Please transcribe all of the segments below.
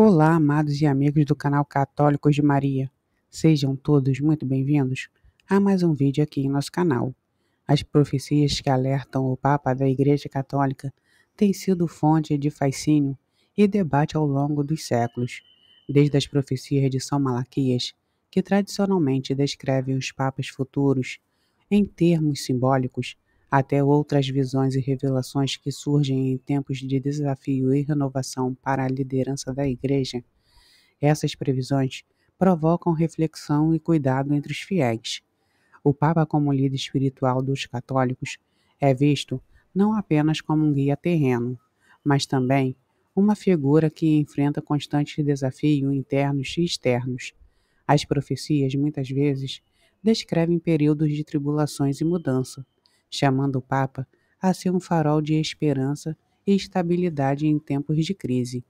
Olá, amados e amigos do canal Católicos de Maria. Sejam todos muito bem-vindos a mais um vídeo aqui em nosso canal. As profecias que alertam o Papa da Igreja Católica têm sido fonte de fascínio e debate ao longo dos séculos, desde as profecias de São Malaquias, que tradicionalmente descrevem os papas futuros em termos simbólicos até outras visões e revelações que surgem em tempos de desafio e renovação para a liderança da Igreja, essas previsões provocam reflexão e cuidado entre os fiéis. O Papa, como líder espiritual dos católicos, é visto não apenas como um guia terreno, mas também uma figura que enfrenta constantes desafios internos e externos. As profecias, muitas vezes, descrevem períodos de tribulações e mudança chamando o Papa a ser um farol de esperança e estabilidade em tempos de crise.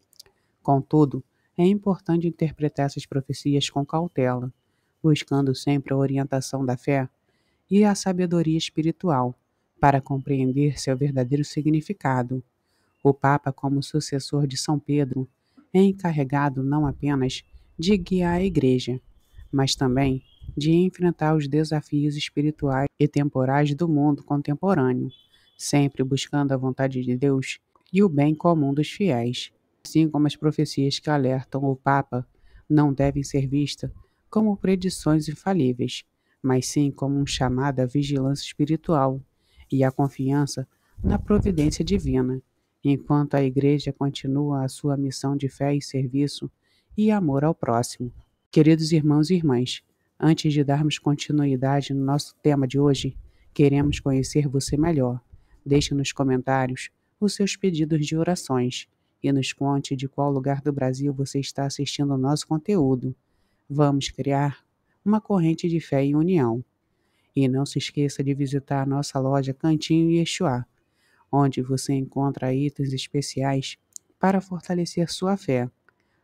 Contudo, é importante interpretar essas profecias com cautela, buscando sempre a orientação da fé e a sabedoria espiritual para compreender seu verdadeiro significado. O Papa, como sucessor de São Pedro, é encarregado não apenas de guiar a Igreja, mas também de enfrentar os desafios espirituais e temporais do mundo contemporâneo, sempre buscando a vontade de Deus e o bem comum dos fiéis, assim como as profecias que alertam o Papa não devem ser vistas como predições infalíveis, mas sim como um chamado à vigilância espiritual e à confiança na providência divina, enquanto a Igreja continua a sua missão de fé e serviço e amor ao próximo. Queridos irmãos e irmãs, Antes de darmos continuidade no nosso tema de hoje, queremos conhecer você melhor. Deixe nos comentários os seus pedidos de orações e nos conte de qual lugar do Brasil você está assistindo o nosso conteúdo. Vamos criar uma corrente de fé e união. E não se esqueça de visitar nossa loja Cantinho e onde você encontra itens especiais para fortalecer sua fé.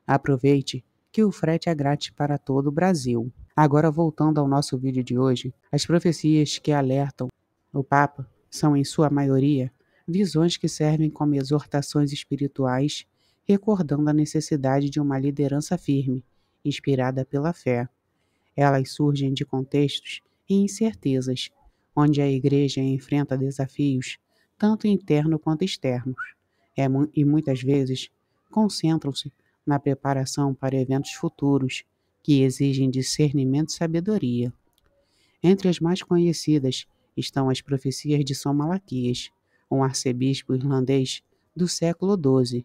Aproveite que o frete é grátis para todo o Brasil. Agora, voltando ao nosso vídeo de hoje, as profecias que alertam o Papa são, em sua maioria, visões que servem como exortações espirituais, recordando a necessidade de uma liderança firme, inspirada pela fé. Elas surgem de contextos e incertezas, onde a Igreja enfrenta desafios, tanto internos quanto externos, é e muitas vezes concentram-se na preparação para eventos futuros que exigem discernimento e sabedoria. Entre as mais conhecidas estão as profecias de São Malaquias, um arcebispo irlandês do século XII,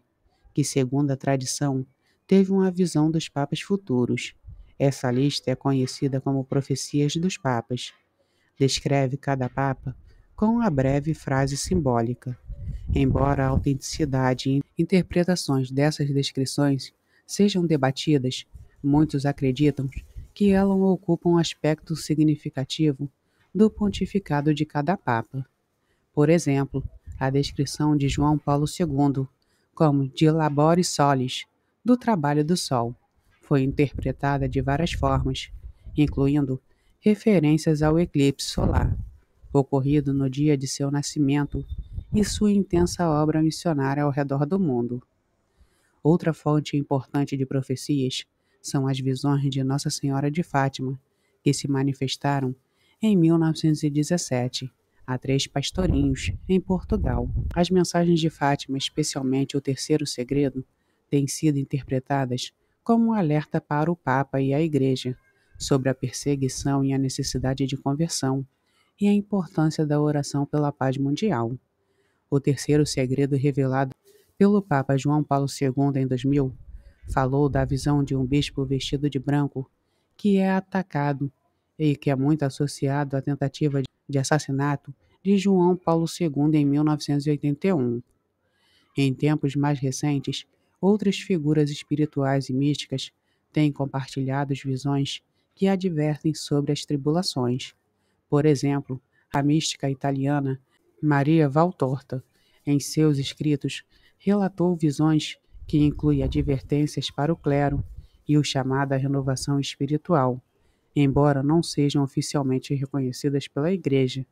que, segundo a tradição, teve uma visão dos papas futuros. Essa lista é conhecida como Profecias dos Papas. Descreve cada papa com uma breve frase simbólica. Embora a autenticidade e interpretações dessas descrições sejam debatidas, Muitos acreditam que ela ocupa um aspecto significativo do pontificado de cada Papa. Por exemplo, a descrição de João Paulo II como de labore solis, do trabalho do sol, foi interpretada de várias formas, incluindo referências ao eclipse solar, ocorrido no dia de seu nascimento e sua intensa obra missionária ao redor do mundo. Outra fonte importante de profecias são as visões de Nossa Senhora de Fátima, que se manifestaram em 1917 a três pastorinhos em Portugal. As mensagens de Fátima, especialmente o terceiro segredo, têm sido interpretadas como um alerta para o Papa e a Igreja sobre a perseguição e a necessidade de conversão e a importância da oração pela paz mundial. O terceiro segredo revelado pelo Papa João Paulo II em 2000 Falou da visão de um bispo vestido de branco que é atacado e que é muito associado à tentativa de assassinato de João Paulo II em 1981. Em tempos mais recentes, outras figuras espirituais e místicas têm compartilhado visões que advertem sobre as tribulações. Por exemplo, a mística italiana Maria Valtorta, em seus escritos, relatou visões que inclui advertências para o clero e o chamado à renovação espiritual. Embora não sejam oficialmente reconhecidas pela Igreja,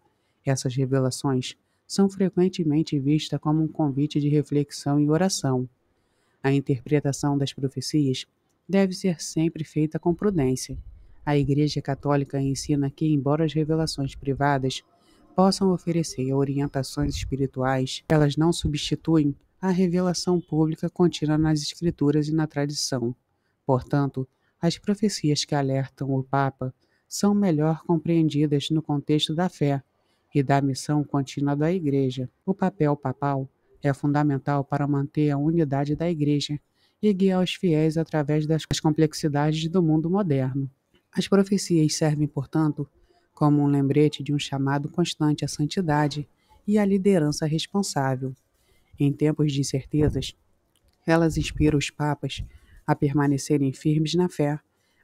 essas revelações são frequentemente vistas como um convite de reflexão e oração. A interpretação das profecias deve ser sempre feita com prudência. A Igreja Católica ensina que, embora as revelações privadas possam oferecer orientações espirituais, elas não substituem a revelação pública contida nas Escrituras e na tradição. Portanto, as profecias que alertam o Papa são melhor compreendidas no contexto da fé e da missão contínua da Igreja. O papel papal é fundamental para manter a unidade da Igreja e guiar os fiéis através das complexidades do mundo moderno. As profecias servem, portanto, como um lembrete de um chamado constante à santidade e à liderança responsável em tempos de incertezas, elas inspiram os papas a permanecerem firmes na fé,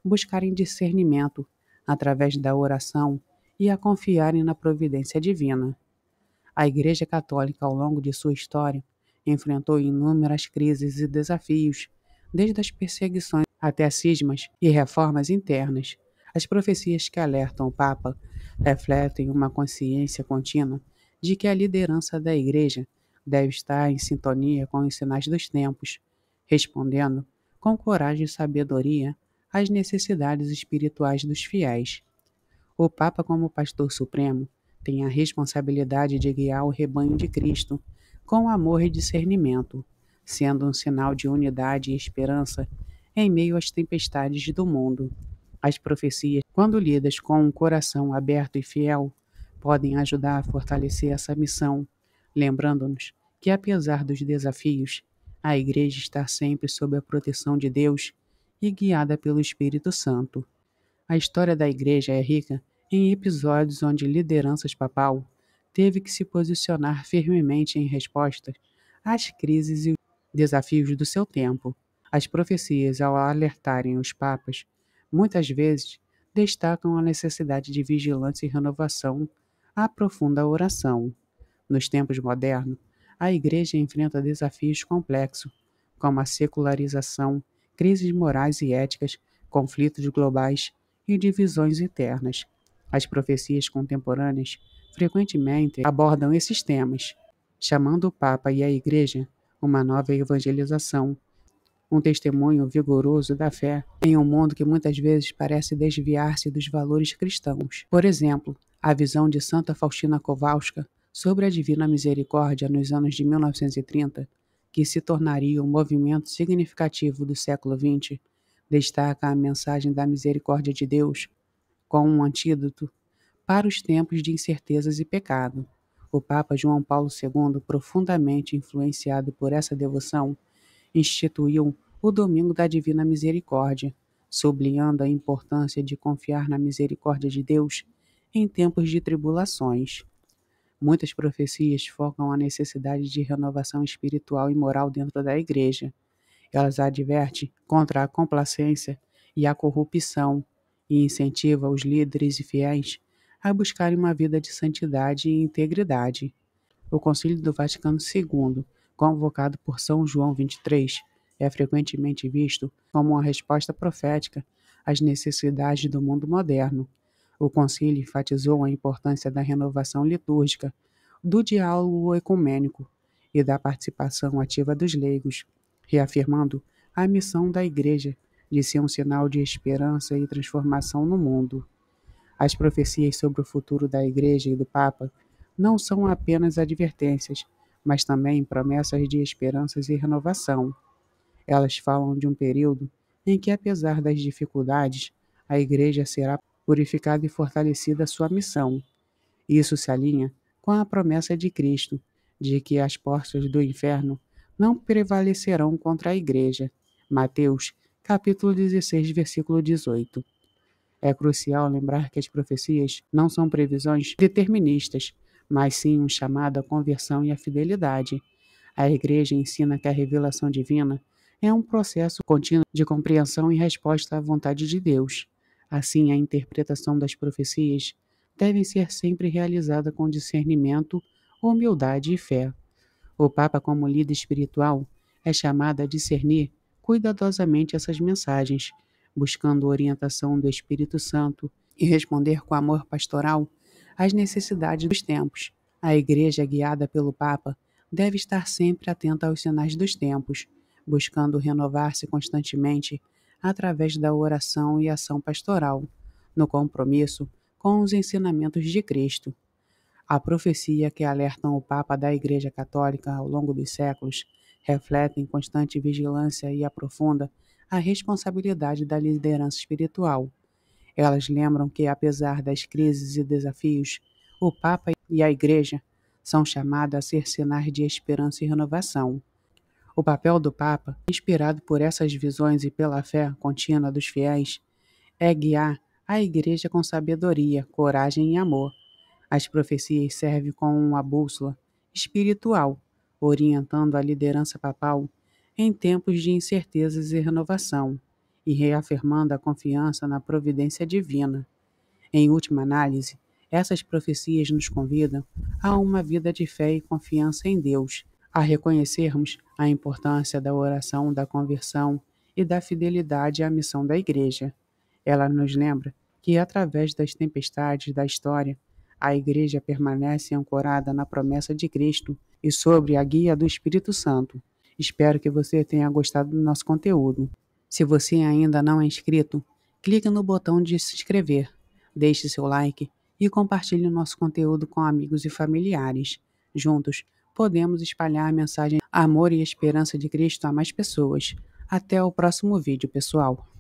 buscarem discernimento através da oração e a confiarem na providência divina. A Igreja Católica, ao longo de sua história, enfrentou inúmeras crises e desafios, desde as perseguições até cismas e reformas internas. As profecias que alertam o Papa refletem uma consciência contínua de que a liderança da Igreja deve estar em sintonia com os sinais dos tempos, respondendo com coragem e sabedoria às necessidades espirituais dos fiéis. O Papa, como pastor supremo, tem a responsabilidade de guiar o rebanho de Cristo com amor e discernimento, sendo um sinal de unidade e esperança em meio às tempestades do mundo. As profecias, quando lidas com um coração aberto e fiel, podem ajudar a fortalecer essa missão lembrando-nos que, apesar dos desafios, a Igreja está sempre sob a proteção de Deus e guiada pelo Espírito Santo. A história da Igreja é rica em episódios onde lideranças papal teve que se posicionar firmemente em resposta às crises e desafios do seu tempo. As profecias, ao alertarem os papas, muitas vezes destacam a necessidade de vigilância e renovação, a profunda oração. Nos tempos modernos, a Igreja enfrenta desafios complexos, como a secularização, crises morais e éticas, conflitos globais e divisões internas. As profecias contemporâneas frequentemente abordam esses temas, chamando o Papa e a Igreja uma nova evangelização, um testemunho vigoroso da fé em um mundo que muitas vezes parece desviar-se dos valores cristãos. Por exemplo, a visão de Santa Faustina Kowalska sobre a Divina Misericórdia nos anos de 1930, que se tornaria um movimento significativo do século XX, destaca a mensagem da misericórdia de Deus com um antídoto para os tempos de incertezas e pecado. O Papa João Paulo II, profundamente influenciado por essa devoção, instituiu o Domingo da Divina Misericórdia, sublinhando a importância de confiar na misericórdia de Deus em tempos de tribulações. Muitas profecias focam a necessidade de renovação espiritual e moral dentro da igreja. Elas advertem contra a complacência e a corrupção e incentiva os líderes e fiéis a buscarem uma vida de santidade e integridade. O Concílio do Vaticano II, convocado por São João 23, é frequentemente visto como uma resposta profética às necessidades do mundo moderno o concílio enfatizou a importância da renovação litúrgica, do diálogo ecumênico e da participação ativa dos leigos, reafirmando a missão da Igreja de ser um sinal de esperança e transformação no mundo. As profecias sobre o futuro da Igreja e do Papa não são apenas advertências, mas também promessas de esperanças e renovação. Elas falam de um período em que, apesar das dificuldades, a Igreja será purificada e fortalecida sua missão. Isso se alinha com a promessa de Cristo de que as portas do inferno não prevalecerão contra a igreja. Mateus, capítulo 16, versículo 18. É crucial lembrar que as profecias não são previsões deterministas, mas sim um chamado à conversão e à fidelidade. A igreja ensina que a revelação divina é um processo contínuo de compreensão e resposta à vontade de Deus. Assim, a interpretação das profecias deve ser sempre realizada com discernimento, humildade e fé. O Papa, como líder espiritual, é chamado a discernir cuidadosamente essas mensagens, buscando orientação do Espírito Santo e responder com amor pastoral às necessidades dos tempos. A Igreja, guiada pelo Papa, deve estar sempre atenta aos sinais dos tempos, buscando renovar-se constantemente através da oração e ação pastoral, no compromisso com os ensinamentos de Cristo. A profecia que alertam o Papa da Igreja Católica ao longo dos séculos reflete em constante vigilância e aprofunda a responsabilidade da liderança espiritual. Elas lembram que, apesar das crises e desafios, o Papa e a Igreja são chamados a ser sinais de esperança e renovação. O papel do Papa, inspirado por essas visões e pela fé contínua dos fiéis, é guiar a Igreja com sabedoria, coragem e amor. As profecias servem como uma bússola espiritual, orientando a liderança papal em tempos de incertezas e renovação, e reafirmando a confiança na providência divina. Em última análise, essas profecias nos convidam a uma vida de fé e confiança em Deus a reconhecermos a importância da oração da conversão e da fidelidade à missão da Igreja. Ela nos lembra que, através das tempestades da história, a Igreja permanece ancorada na promessa de Cristo e sobre a guia do Espírito Santo. Espero que você tenha gostado do nosso conteúdo. Se você ainda não é inscrito, clique no botão de se inscrever, deixe seu like e compartilhe o nosso conteúdo com amigos e familiares. Juntos, podemos espalhar a mensagem amor e esperança de Cristo a mais pessoas. Até o próximo vídeo, pessoal!